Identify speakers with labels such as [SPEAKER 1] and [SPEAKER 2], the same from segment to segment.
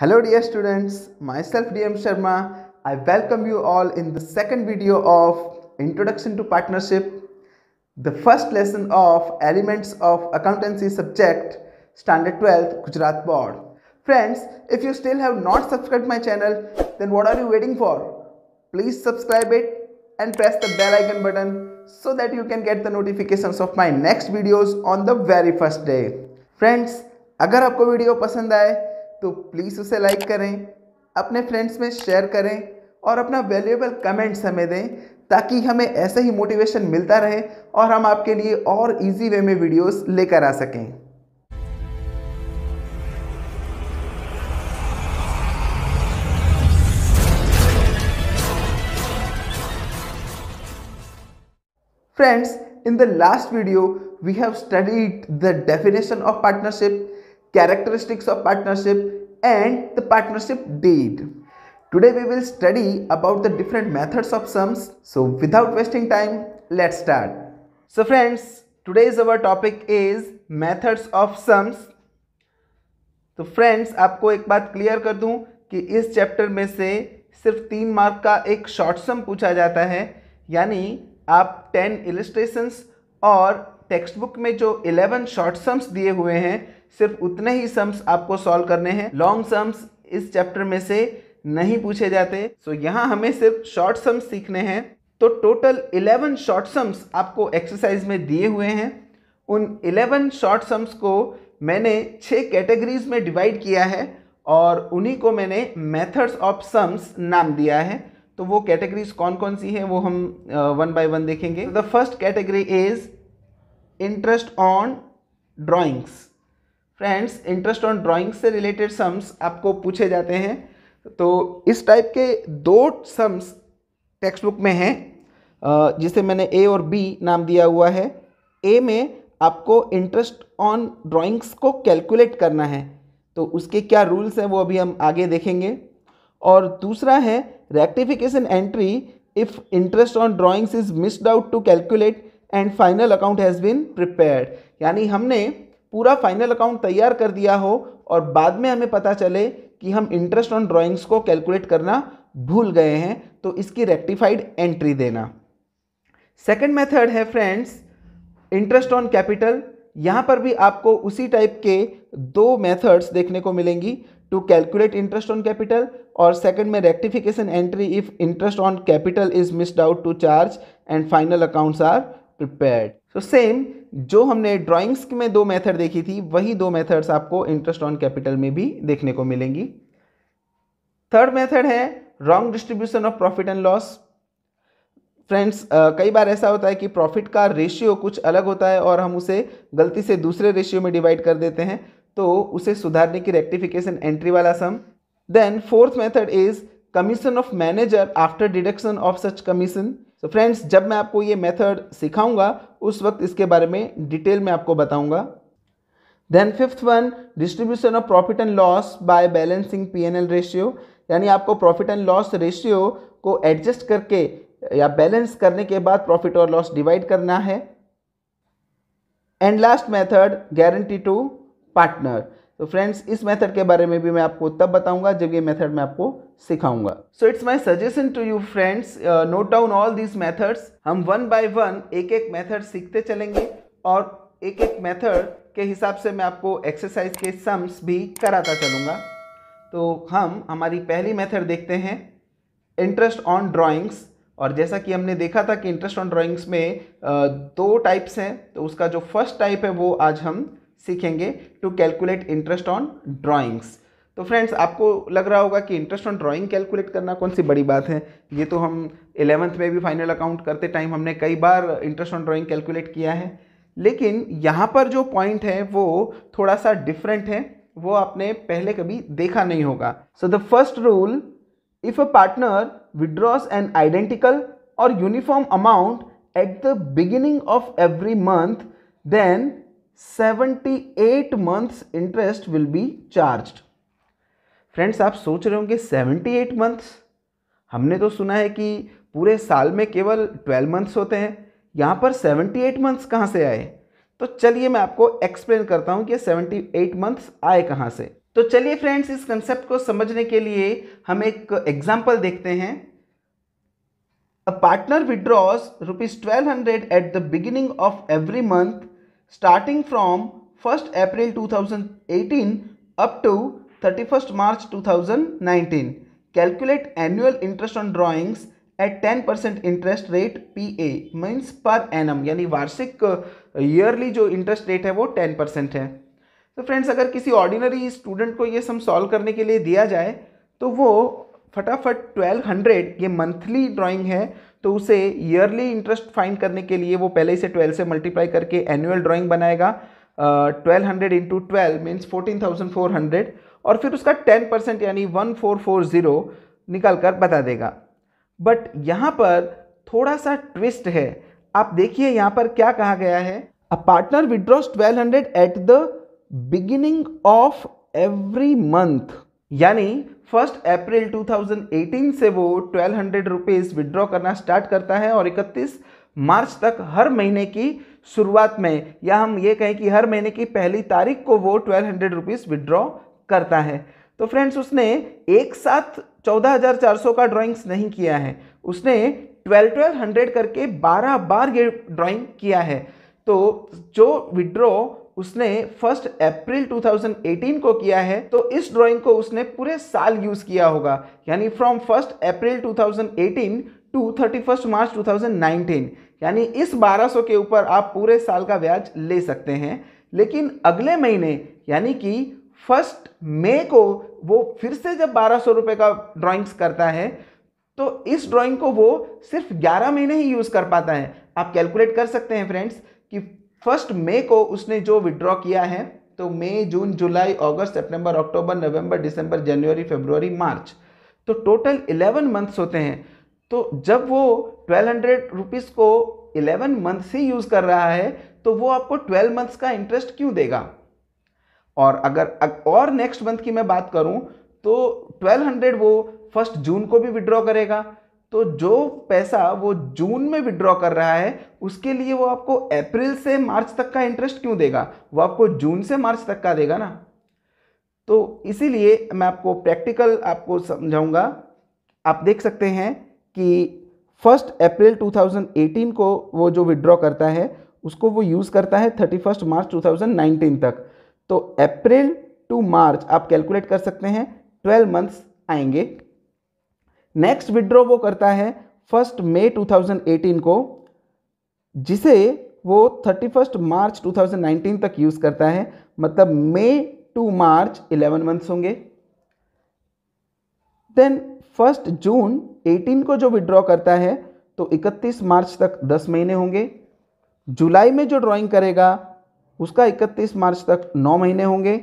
[SPEAKER 1] Hello dear students, myself DM Sharma. I welcome you all in the second video of Introduction to Partnership, the first lesson of Elements of Accountancy subject, Standard 12, Gujarat Board. Friends, if you still have not subscribed my channel, then what are you waiting for? Please subscribe it and press the bell icon button so that you can get the notifications of my next videos on the very first day. Friends, agar आपको video pasand aaye. तो please उसे like करें अपने friends में share करें और अपना valuable comments हमें दें ताकि हमें ऐसे ही मोटिवेशन मिलता रहे और हम आपके लिए और इजी वे में वीडियोस लेकर आ सकें friends in the last video we have studied the definition of partnership characteristics of partnership and the partnership deed. Today we will study about the different methods of sums. So without wasting time, let's start. So friends, today's our topic is methods of sums. तो friends आपको एक बात clear कर दूं कि इस chapter में से सिर्फ तीन मार्क का एक शॉर्ट सम पूछा जाता है यानी आप टेन इलिस्ट्रेशंस और टेक्स्ट बुक में जो इलेवन शॉर्ट सम्स दिए हुए हैं सिर्फ उतने ही सम्स आपको सॉल्व करने हैं लॉन्ग सम्स इस चैप्टर में से नहीं पूछे जाते सो so, यहाँ हमें सिर्फ शॉर्ट सम्स सीखने हैं तो टोटल 11 शॉर्ट सम्स आपको एक्सरसाइज में दिए हुए हैं उन 11 शॉर्ट सम्स को मैंने छः कैटेगरीज में डिवाइड किया है और उन्हीं को मैंने मेथड्स ऑफ सम्स नाम दिया है तो वो कैटेगरीज कौन कौन सी हैं वो हम वन बाय वन देखेंगे the first category is interest on drawings friends interest on drawing से रिलेटेड सम्स आपको पूछे जाते हैं तो इस टाइप के दो सम्स टेक्स्ट बुक में हैं जिसे मैंने ए और बी नाम दिया हुआ है ए में आपको इंटरेस्ट ऑन ड्राइंग्स को कैलकुलेट करना है तो उसके क्या रूल्स हैं वो अभी हम आगे देखेंगे और दूसरा है rectification entry if interest on drawings is missed out to calculate and final account has been prepared यानी हमने पूरा फाइनल अकाउंट तैयार कर दिया हो और बाद में हमें पता चले कि हम इंटरेस्ट ऑन ड्राइंग्स को कैलकुलेट करना भूल गए हैं तो इसकी रेक्टिफाइड एंट्री देना सेकंड मेथड है फ्रेंड्स इंटरेस्ट ऑन कैपिटल यहाँ पर भी आपको उसी टाइप के दो मेथड्स देखने को मिलेंगी to calculate interest on capital और सेकंड में rectification entry if interest on capital is missed out to charge and final accounts are prepared तो सेम जो हमने ड्राइंग्स में दो मेथड देखी थी वही दो मेथड्स आपको इंटरेस्ट ऑन कैपिटल में भी देखने को मिलेंगी थर्ड मेथड है wrong distribution of profit and loss friends कई बार ऐसा होता है कि प्रॉफिट का रेशियो कुछ अलग होता है और हम उसे गलती से दूसरे रेशियो में डिवाइड कर देते हैं तो उसे सुधारने की रेक्टिफिकेशन एंट्री वाला sum then fourth method is commission of manager after deduction of such commission so friends जब मैं आपको ये मेथड सिखाऊंगा उस वक्त इसके बारे में डिटेल में आपको बताऊंगा then fifth one distribution of profit and loss by balancing PNL ratio यानी आपको प्रॉफिट एंड लॉस रेशियो को एडजस्ट करके या बैलेंस करने के बाद प्रॉफिट और लॉस डिवाइड करना है and last method guarantee to partner तो फ्रेंड्स इस मेथड के बारे में भी मैं आपको तब बताऊंगा जब ये मेथड मैं आपको सिखाऊंगा so it's my suggestion to you friends note down all these methods हम वन बाई वन एक एक मैथड सीखते चलेंगे और एक एक मैथड के हिसाब से मैं आपको एक्सरसाइज के सम्स भी कराता चलूँगा तो हम हमारी पहली मेथड देखते हैं इंटरेस्ट ऑन ड्राइंग्स और जैसा कि हमने देखा था कि इंटरेस्ट ऑन ड्राइंग्स में uh, दो टाइप्स हैं तो उसका जो फर्स्ट टाइप है वो आज हम सीखेंगे to calculate interest on drawings तो फ्रेंड्स आपको लग रहा होगा कि इंटरेस्ट ऑन ड्राइंग कैलकुलेट करना कौन सी बड़ी बात है ये तो हम इलेवंथ में भी फाइनल अकाउंट करते टाइम हमने कई बार इंटरेस्ट ऑन ड्राइंग कैलकुलेट किया है लेकिन यहाँ पर जो पॉइंट है वो थोड़ा सा डिफरेंट है वो आपने पहले कभी देखा नहीं होगा so the first rule if a partner withdraws an identical और uniform amount at the beginning of every month then eight months interest will be charged friends आप सोच रहे होंगे सेवेंटी एट मंथ्स हमने तो सुना है कि पूरे साल में केवल ट्वेल्व मंथ्स होते हैं यहाँ पर सेवेंटी एट मंथ्स कहाँ से आए तो चलिए मैं आपको एक्सप्लेन करता हूँ कि सेवेंटी एट मंथ्स आए कहाँ से तो चलिए फ्रेंड्स इस कंसेप्ट को समझने के लिए हम एक एग्जाम्पल देखते हैं a partner withdraws rupees twelve hundred at the beginning of every month starting from first April two thousand eighteen up to 31 March 2019. Calculate annual interest on drawings at 10% interest rate PA means per annum यानी वार्षिक yearly uh, जो interest rate है वो 10% है तो friends अगर किसी ordinary student को ये सम सॉल्व करने के लिए दिया जाए तो वो फटाफट 1200 ये मंथली ड्राइंग है तो उसे ईयरली इंटरेस्ट फाइंड करने के लिए वो पहले ही से 12 से मल्टीप्लाई करके एनुअल ड्राइंग बनाएगा twelve hundred into twelve means fourteen thousand four hundred और फिर उसका टेन परसेंट यानी वन फोर फोर ज़ीरो निकाल कर बता देगा बट यहाँ पर थोड़ा सा ट्विस्ट है आप देखिए यहाँ पर क्या कहा गया है a partner withdraws twelve hundred at the beginning of every month यानी फर्स्ट अप्रैल 2018 से वो ट्वेल्व हंड्रेड रुपीज़ विड्रॉ करना स्टार्ट करता है और 31 मार्च तक हर महीने की शुरुआत में या हम ये कहें कि हर महीने की पहली तारीख को वो ट्वेल्व हंड्रेड रुपीज़ विड्रॉ करता है तो फ्रेंड्स उसने एक साथ 14,400 का ड्राइंग्स नहीं किया है उसने ट्वेल्व ट्वेल्व हंड्रेड करके बारह बार ये ड्राइंग किया है तो जो विड्रॉ उसने फर्स्ट अप्रैल 2018 को किया है तो इस ड्राइंग को उसने पूरे साल यूज़ किया होगा यानी from first April 2018 to thirty first March 2019 यानी इस 1200 के ऊपर आप पूरे साल का ब्याज ले सकते हैं लेकिन अगले महीने यानी कि फर्स्ट मे को वो फिर से जब बारह सौ रुपये का ड्राइंग्स करता है तो इस ड्राइंग को वो सिर्फ ग्यारह महीने ही यूज़ कर पाता है आप कैलकुलेट कर सकते हैं फ्रेंड्स कि फर्स्ट मे को उसने जो विड्रॉ किया है तो मई जून जुलाई अगस्त सितंबर अक्टूबर नवंबर दिसंबर जनवरी फरवरी मार्च तो टोटल इलेवन मंथ्स होते हैं तो जब वो ट्वेल्व हंड्रेड रुपीज़ को इलेवन मंथ्स ही यूज़ कर रहा है तो वो आपको ट्वेल्व मंथ्स का इंटरेस्ट क्यों देगा और अगर और नेक्स्ट मंथ की मैं बात करूं तो 1200 वो फर्स्ट जून को भी विड्रॉ करेगा तो जो पैसा वो जून में विड्रॉ कर रहा है उसके लिए वो आपको अप्रैल से मार्च तक का इंटरेस्ट क्यों देगा वो आपको जून से मार्च तक का देगा ना तो इसीलिए मैं आपको प्रैक्टिकल आपको समझाऊंगा आप देख सकते हैं कि फर्स्ट अप्रैल 2018 को वो जो विड्रॉ करता है उसको वो यूज़ करता है थर्टी मार्च टू तक तो अप्रैल टू मार्च आप कैलकुलेट कर सकते हैं ट्वेल्व मंथ्स आएंगे नेक्स्ट विड्रॉ वो करता है फर्स्ट मे 2018 को जिसे वो 31 मार्च 2019 तक यूज़ करता है मतलब मे टू मार्च 11 मंथ्स होंगे देन फर्स्ट जून 18 को जो विड्रॉ करता है तो 31 मार्च तक 10 महीने होंगे जुलाई में जो ड्राइंग करेगा उसका 31 मार्च तक 9 महीने होंगे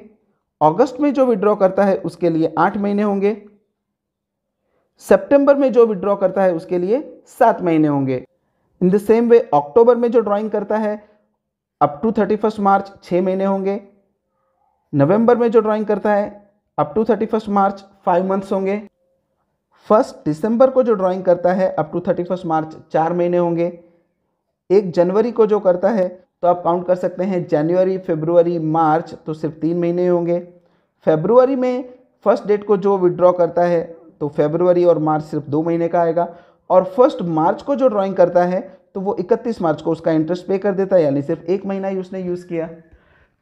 [SPEAKER 1] अगस्त में जो विड्रॉ करता है उसके लिए 8 महीने होंगे सितंबर में जो विड्रॉ करता है उसके लिए 7 महीने होंगे इन द सेम वे अक्टूबर में जो ड्राइंग करता है up to thirty first March छः महीने होंगे नवंबर में जो ड्राइंग करता है up to thirty first March five months होंगे फर्स्ट दिसंबर को जो ड्राइंग करता है up to thirty first March चार महीने होंगे एक जनवरी को जो करता है तो आप काउंट कर सकते हैं जनवरी फेबरवरी मार्च तो सिर्फ तीन महीने होंगे फेबरवरी में फर्स्ट डेट को जो विड्रॉ करता है तो फेबरवरी और मार्च सिर्फ दो महीने का आएगा और फर्स्ट मार्च को जो ड्राइंग करता है तो वो 31 मार्च को उसका इंटरेस्ट पे कर देता है यानी सिर्फ एक महीना ही उसने यूज़ किया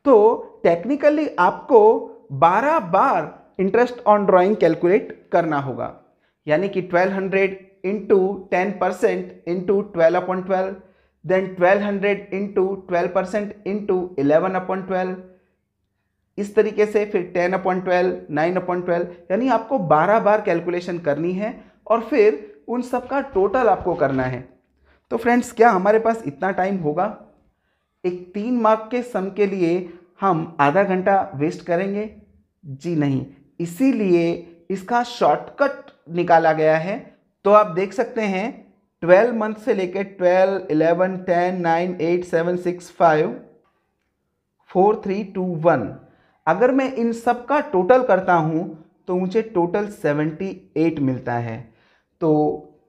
[SPEAKER 1] तो टेक्निकली आपको 12 बार इंटरेस्ट ऑन ड्राइंग कैलकुलेट करना होगा यानी कि 1200 hundred into ten percent into twelve upon twelve then 1200 into twelve percent into eleven upon twelve इस तरीके से फिर ten upon twelve nine upon twelve यानी आपको बारह बार कैलकुलेशन करनी है और फिर उन सब का टोटल आपको करना है तो फ्रेंड्स क्या हमारे पास इतना टाइम होगा एक तीन मार्क के सम के लिए हम आधा घंटा वेस्ट करेंगे जी नहीं इसीलिए इसका शॉर्टकट निकाला गया है तो आप देख सकते हैं ट्वेल्व मंथ से लेकर twelve eleven ten nine eight seven six five four three two one अगर मैं इन सब का टोटल करता हूँ तो मुझे टोटल सेवेंटी एट मिलता है तो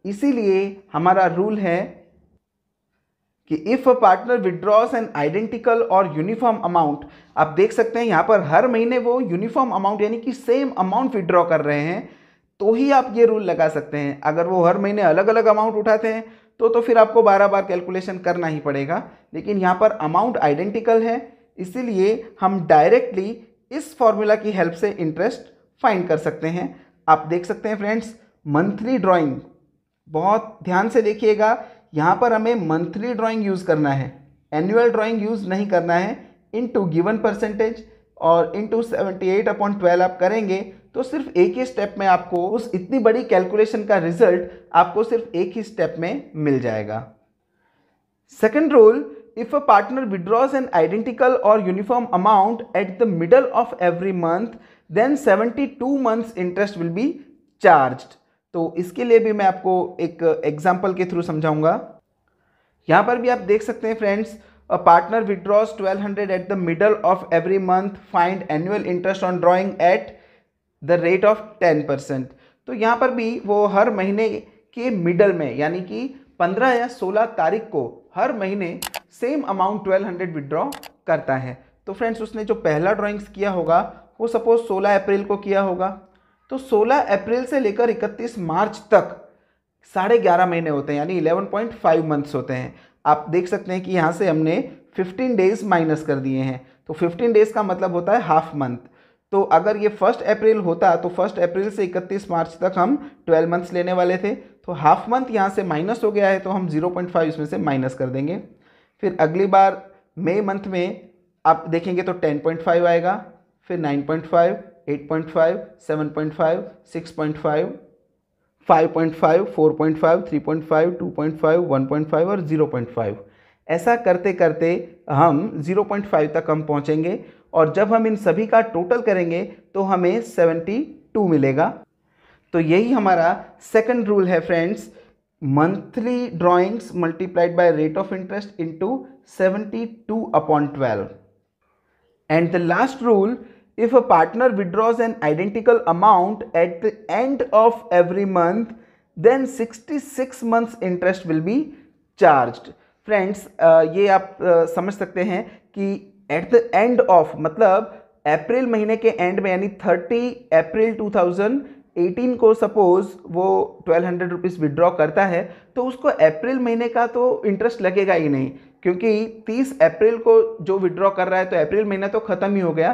[SPEAKER 1] इसीलिए हमारा रूल है कि if a partner withdraws an identical और यूनिफॉर्म अमाउंट आप देख सकते हैं यहाँ पर हर महीने वो यूनिफॉर्म अमाउंट यानी कि सेम अमाउंट विड्रॉ कर रहे हैं तो ही आप ये रूल लगा सकते हैं अगर वो हर महीने अलग अलग अमाउंट उठाते हैं तो तो फिर आपको बारह बार कैलकुलेशन करना ही पड़ेगा लेकिन यहाँ पर अमाउंट आइडेंटिकल है इसीलिए हम डायरेक्टली इस फॉर्मूला की हेल्प से इंटरेस्ट फाइंड कर सकते हैं आप देख सकते हैं फ्रेंड्स मंथली ड्राइंग बहुत ध्यान से देखिएगा यहाँ पर हमें मंथली ड्राइंग यूज़ करना है एनुअल ड्राइंग यूज़ नहीं करना है इन टू गिवन परसेंटेज और into seventy eight upon twelve आप करेंगे तो सिर्फ एक ही स्टेप में आपको उस इतनी बड़ी कैलकुलेशन का रिजल्ट आपको सिर्फ एक ही स्टेप में मिल जाएगा second rule if a partner withdraws an identical or uniform amount at the middle of every month then 72 months interest will be charged तो इसके लिए भी मैं आपको एक एग्जाम्पल के थ्रू समझाऊंगा यहाँ पर भी आप देख सकते हैं friends a partner withdraws 1200 at the middle of every month find annual interest on drawing at the rate of ten percent तो यहाँ पर भी वो हर महीने के मिडल में यानी कि पंद्रह या सोलह तारीख को हर महीने same amount twelve hundred withdraw करता है तो फ्रेंड्स उसने जो पहला ड्राइंग्स किया होगा वो सपोज सोलह अप्रैल को किया होगा तो सोलह अप्रैल से लेकर इकतीस मार्च तक साढ़े ग्यारह महीने होते हैं यानी इलेवन पॉइंट फाइव मंथ्स होते हैं आप देख सकते हैं कि यहाँ से हमने फिफ्टीन डेज माइनस कर दिए हैं तो फिफ्टीन डेज का मतलब होता है हाफ मंथ तो अगर ये फर्स्ट अप्रैल होता तो फर्स्ट अप्रैल से इकतीस मार्च तक हम ट्वेल्व मंथ्स लेने वाले थे तो हाफ मंथ यहाँ से माइनस हो गया है तो हम जीरो पॉइंट फाइव इसमें से माइनस कर देंगे फिर अगली बार मई मंथ में आप देखेंगे तो टेन पॉइंट फाइव आएगा फिर nine point five eight point five seven point five six point five five point five four point five three point five two point five one point five और zero point five ऐसा करते करते हम zero point five तक हम पहुँचेंगे और जब हम इन सभी का टोटल करेंगे तो हमें 72 मिलेगा तो यही हमारा सेकंड रूल है friends monthly drawings multiplied by rate of interest into 72 upon twelve and the last rule if a partner withdraws an identical amount at the end of every month then 66 months interest will be charged friends ये आप uh, समझ सकते हैं कि eight the end of मतलब अप्रैल महीने के and में यानी 30 अप्रैल 2018 को सपोज वो ट्वेल्व हंड्रेड रुपीज़ विड्रॉ करता है तो उसको अप्रैल महीने का तो इंटरेस्ट लगेगा ही नहीं क्योंकि 30 अप्रैल को जो विड्रॉ कर रहा है तो अप्रैल महीना तो ख़त्म ही हो गया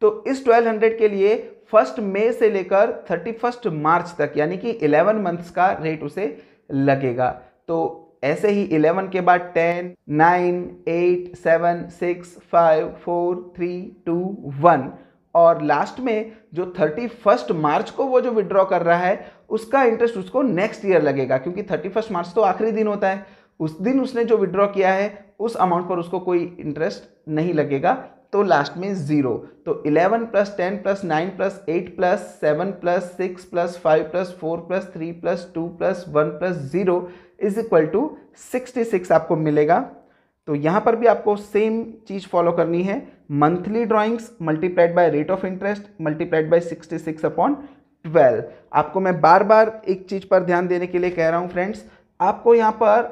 [SPEAKER 1] तो इस 1200 के लिए फर्स्ट मई से लेकर 31 मार्च तक यानी कि 11 मंथ्स का रेट उसे लगेगा तो ऐसे ही 11 के बाद 10, 9, 8, 7, 6, 5, 4, 3, 2, 1 और लास्ट में जो 31 मार्च को वो जो विड्रॉ कर रहा है उसका इंटरेस्ट उसको नेक्स्ट ईयर लगेगा क्योंकि 31 मार्च तो आखिरी दिन होता है उस दिन उसने जो विड्रॉ किया है उस अमाउंट पर उसको कोई इंटरेस्ट नहीं लगेगा तो लास्ट में ज़ीरो तो 11 plus ten plus nine plus eight plus seven plus six plus five plus four plus three plus two plus one plus zero is equal to sixty six आपको मिलेगा तो यहाँ पर भी आपको सेम चीज़ फॉलो करनी है monthly drawings multiplied by rate of interest multiplied by sixty six upon twelve आपको मैं बार बार एक चीज़ पर ध्यान देने के लिए कह रहा हूँ फ्रेंड्स आपको यहाँ पर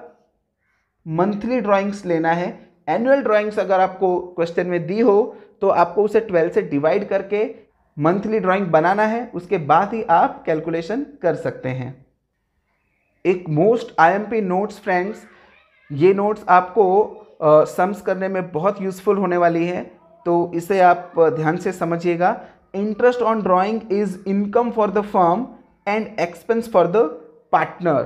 [SPEAKER 1] मंथली ड्राइंग्स लेना है एनुअल ड्राइंग्स अगर आपको क्वेश्चन में दी हो तो आपको उसे ट्वेल्व से डिवाइड करके मंथली ड्राइंग बनाना है उसके बाद ही आप कैलकुलेशन कर सकते हैं एक मोस्ट आईएमपी नोट्स फ्रेंड्स ये नोट्स आपको सम्स uh, करने में बहुत यूज़फुल होने वाली है तो इसे आप ध्यान से समझिएगा interest on drawing is income for the firm and expense for the partner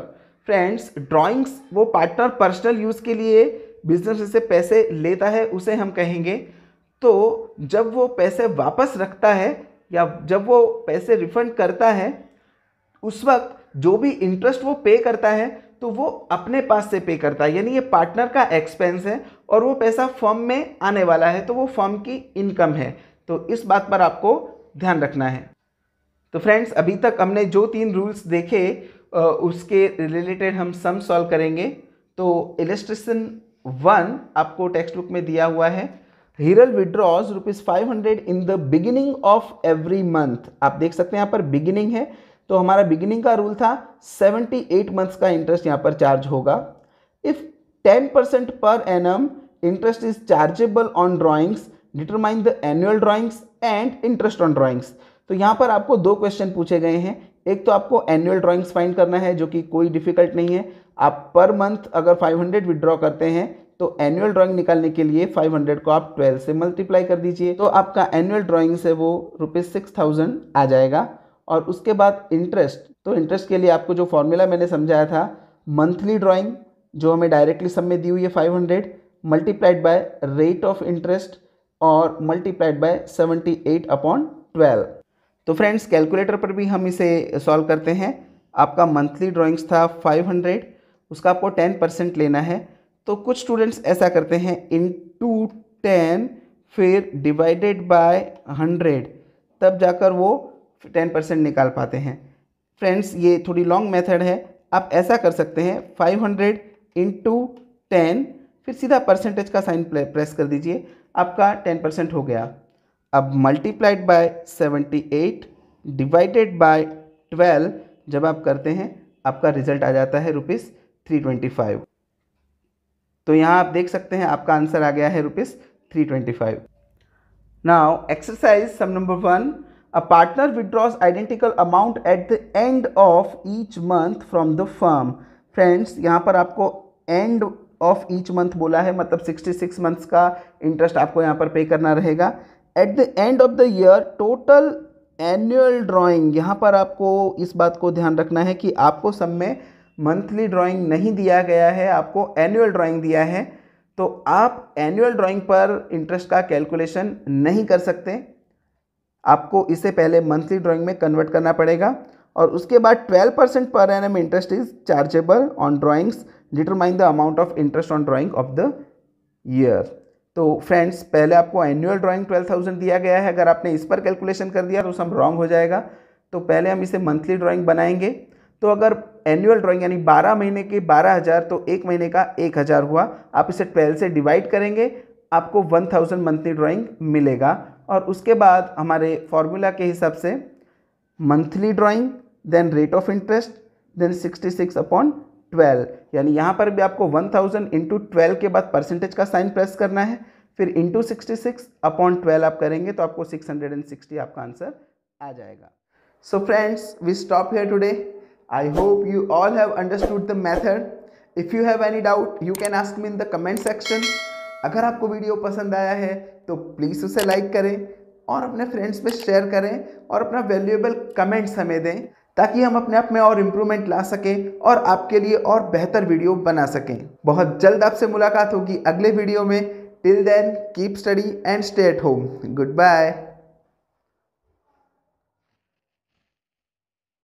[SPEAKER 1] friends drawings वो पार्टनर पर्सनल यूज़ के लिए बिजनेस से पैसे लेता है उसे हम कहेंगे तो जब वो पैसे वापस रखता है या जब वो पैसे रिफंड करता है उस वक्त जो भी इंटरेस्ट वो पे करता है तो वो अपने पास से पे करता है यानी ये पार्टनर का एक्सपेंस है और वो पैसा फर्म में आने वाला है तो वो फर्म की इनकम है तो इस बात पर आपको ध्यान रखना है तो फ्रेंड्स अभी तक हमने जो तीन रूल्स देखे उसके रिलेटेड हम सम सॉल्व करेंगे तो इलेस्ट्रेशन वन आपको टेक्स्ट बुक में दिया हुआ है Hiral withdraws rupees five hundred in the beginning of every month आप देख सकते हैं यहाँ पर बिगिनिंग है तो हमारा बिगिनिंग का रूल था 78 मंथ्स का इंटरेस्ट यहाँ पर चार्ज होगा if 10 percent per annum interest is chargeable on drawings determine the annual drawings and interest on drawings तो यहाँ पर आपको दो क्वेश्चन पूछे गए हैं एक तो आपको एनुअल ड्राइंग्स फाइंड करना है जो कि कोई डिफिकल्ट नहीं है आप पर मंथ अगर 500 विड्रॉ करते हैं तो एनुअल ड्राइंग निकालने के लिए 500 को आप 12 से मल्टीप्लाई कर दीजिए तो आपका एनुअल ड्राइंग से वो रुपीज़ सिक्स आ जाएगा और उसके बाद इंटरेस्ट तो इंटरेस्ट के लिए आपको जो फॉर्मूला मैंने समझाया था मंथली ड्राइंग जो हमें डायरेक्टली सब में दी हुई है five hundred multiplied by rate of interest और multiplied by seventy eight upon twelve तो फ्रेंड्स कैलकुलेटर पर भी हम इसे सॉल्व करते हैं आपका मंथली ड्राॅइंग्स था फाइव हंड्रेड उसका आपको टेन परसेंट लेना है तो कुछ स्टूडेंट्स ऐसा करते हैं इन टू टेन फिर डिवाइडेड बाय हंड्रेड तब जाकर वो टेन परसेंट निकाल पाते हैं फ्रेंड्स ये थोड़ी लॉन्ग मेथड है आप ऐसा कर सकते हैं फाइव हंड्रेड इंटू टेन फिर सीधा परसेंटेज का साइन प्रेस कर दीजिए आपका टेन परसेंट हो गया अब multiplied by seventy eight divided by twelve जब आप करते हैं आपका रिजल्ट आ जाता है रुपीज़ थ्री ट्वेंटी फाइव तो यहाँ आप देख सकते हैं आपका आंसर आ गया है rupees three twenty five now exercise sum number one A partner withdraws identical amount at the end of each month from the firm. Friends यहाँ पर आपको एंड ऑफ ईच मंथ बोला है मतलब 66 मंथ्स का इंटरेस्ट आपको यहाँ पर पे करना रहेगा at the end of the year total annual drawing यहाँ पर आपको इस बात को ध्यान रखना है कि आपको सब में मंथली ड्राइंग नहीं दिया गया है आपको एनुअल ड्राइंग दिया है तो आप एनुअल ड्राइंग पर इंटरेस्ट का कैलकुलेशन नहीं कर सकते आपको इसे पहले मंथली ड्राइंग में कन्वर्ट करना पड़ेगा और उसके बाद 12 percent per annum interest is chargeable on drawings determine the amount of interest on drawing of the year तो फ्रेंड्स पहले आपको एनुअल ड्राइंग 12,000 दिया गया है अगर आपने इस पर कैलकुलेशन कर दिया तो सम रॉन्ग हो जाएगा तो पहले हम इसे मंथली ड्राइंग बनाएंगे तो अगर एनुअल ड्राइंग यानी 12 महीने के 12,000 तो एक महीने का 1,000 हुआ आप इसे 12 से डिवाइड करेंगे आपको 1,000 मंथली ड्राइंग मिलेगा और उसके बाद हमारे फॉर्मूला के हिसाब से monthly drawing then rate of interest then 66 upon 12 यानी यहाँ पर भी आपको 1000 थाउजेंड इंटू ट्वेल्व के बाद परसेंटेज का साइन प्रेस करना है फिर इंटू सिक्सटी अपॉन ट्वेल्व आप करेंगे तो आपको 660 आपका आंसर आ जाएगा so friends we stop here today I hope you all have understood the method if you have any doubt you can ask me in the comment section अगर आपको video पसंद आया है तो प्लीज़ उसे लाइक करें और अपने फ्रेंड्स में शेयर करें और अपना वैल्यूएबल कमेंट्स हमें दें ताकि हम अपने आप में और इम्प्रूवमेंट ला सकें और आपके लिए और बेहतर वीडियो बना सकें बहुत जल्द आपसे मुलाकात होगी अगले वीडियो में till then keep study and stay at home good bye